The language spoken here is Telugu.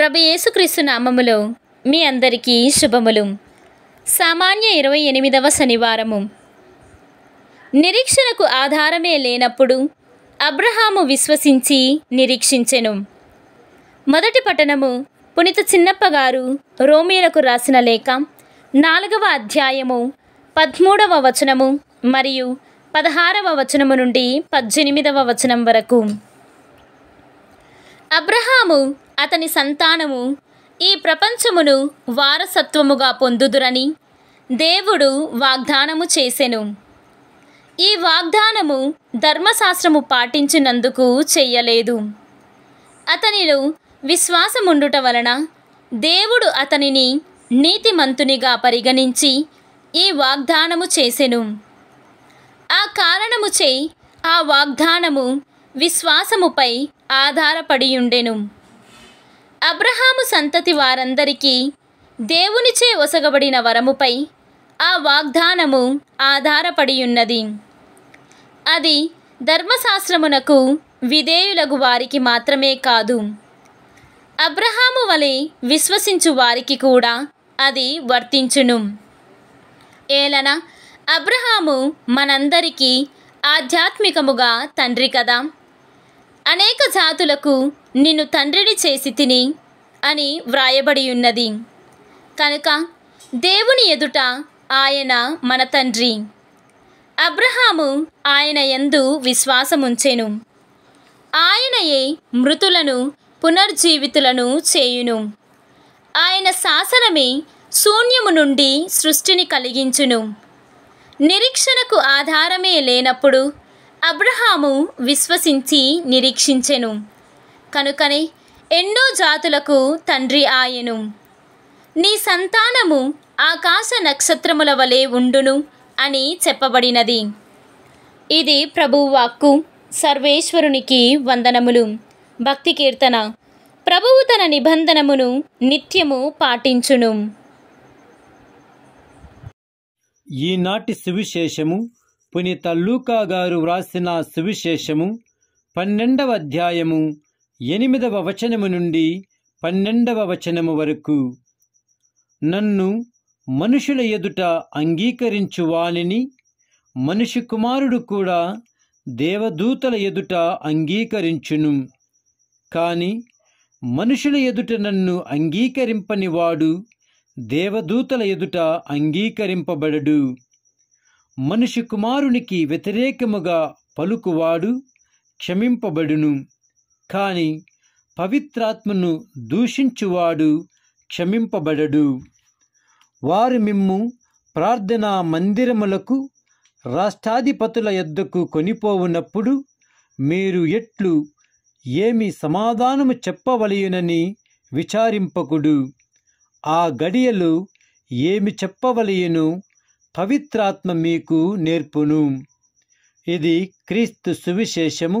ప్రభు యేసుక్రీస్తు నామములో మీ అందరికీ శుభములు సామాన్య ఇరవై ఎనిమిదవ శనివారము నిరీక్షణకు ఆధారమే లేనప్పుడు అబ్రహాము విశ్వసించి నిరీక్షించెను మొదటి పట్టణము పునిత చిన్నప్పగారు రోమేలకు రాసిన లేఖ నాలుగవ అధ్యాయము పదమూడవ వచనము మరియు పదహారవ వచనము నుండి పద్దెనిమిదవ వచనం వరకు అబ్రహాము అతని సంతానము ఈ ప్రపంచమును వారసత్వముగా పొందుదురని దేవుడు వాగ్దానము చేసెను ఈ వాగ్దానము ధర్మశాస్త్రము పాటించినందుకు చెయ్యలేదు అతనిలో విశ్వాసముండుట వలన దేవుడు అతనిని నీతిమంతునిగా పరిగణించి ఈ వాగ్దానము చేసెను ఆ కారణము చేయి ఆ వాగ్దానము విశ్వాసముపై ఆధారపడియుండెను అబ్రహాము సంతతి వారందరికీ దేవునిచే ఒసగబడిన వరముపై ఆ వాగ్దానము ఆధారపడియున్నది అది ధర్మశాస్త్రమునకు విధేయులగు వారికి మాత్రమే కాదు అబ్రహాము వలె విశ్వసించు వారికి కూడా అది వర్తించును ఏలన అబ్రహాము మనందరికీ ఆధ్యాత్మికముగా తండ్రి కదా అనేక జాతులకు నిన్ను తండ్రిని చేసి తిని అని వ్రాయబడి ఉన్నది కనుక దేవుని ఎదుట ఆయన మన తండ్రి అబ్రహాము ఆయన ఎందు విశ్వాసముంచెను ఆయనయే మృతులను పునర్జీవితులను చేయును ఆయన శాసనమే శూన్యము నుండి సృష్టిని కలిగించును నిరీక్షణకు ఆధారమే లేనప్పుడు అబ్రహాము విశ్వసించి నిరీక్షించెను కనుకనే ఎన్నో జాతులకు తండ్రి ఆయను నీ సంతానము ఆకాశ నక్షత్రముల వలె ఉండును అని చెప్పబడినది ఇది ప్రభువాక్కు సర్వేశ్వరునికి వందనములు భక్తి కీర్తన ప్రభువు తన నిబంధనమును నిత్యము పాటించును ఈనాటి సువిశేషము పునీత తల్లూకా గారు వ్రాసిన సువిశేషము పన్నెండవ అధ్యాయము ఎనిమిదవ వచనము నుండి పన్నెండవ వచనము వరకు నన్ను మనుషుల ఎదుట అంగీకరించు వానిని మనిషి కుమారుడు కూడా దేవదూతల ఎదుట అంగీకరించును కాని మనుషుల ఎదుట నన్ను అంగీకరింపని వాడు దేవదూతల ఎదుట అంగీకరింపబడడు మనిషి కుమారునికి వ్యతిరేకముగా పలుకువాడు క్షమింపబడును కాని పవిత్రాత్మను దూషించువాడు క్షమింపబడడు వారు మిమ్ము ప్రార్థనా మందిరములకు రాష్ట్రాధిపతుల ఎద్దకు కొనిపోవునప్పుడు మీరు ఎట్లు ఏమి సమాధానము చెప్పవలయునని విచారింపకుడు ఆ గడియలు ఏమి చెప్పవలయను పవిత్రాత్మ మీకు నేర్పును ఇది క్రీస్తు సువిశేషము